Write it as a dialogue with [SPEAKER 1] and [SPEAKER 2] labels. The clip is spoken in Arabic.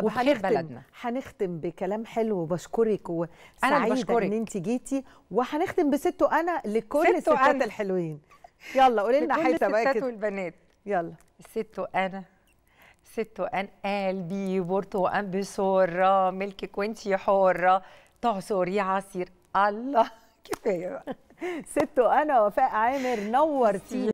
[SPEAKER 1] طب وبخير بلدنا هنختم بكلام حلو وبشكرك وسعيده ان انت جيتي وهنختم بستو انا لكل الستات الحلوين يلا قولي لنا حته بقى كده
[SPEAKER 2] والبنات يلا ستو انا ستو ان قلبي بورتو ان بسرة ملكك وانتي حرة تعصري عصير الله كفاية بقى ستو انا وفاء عامر نورتي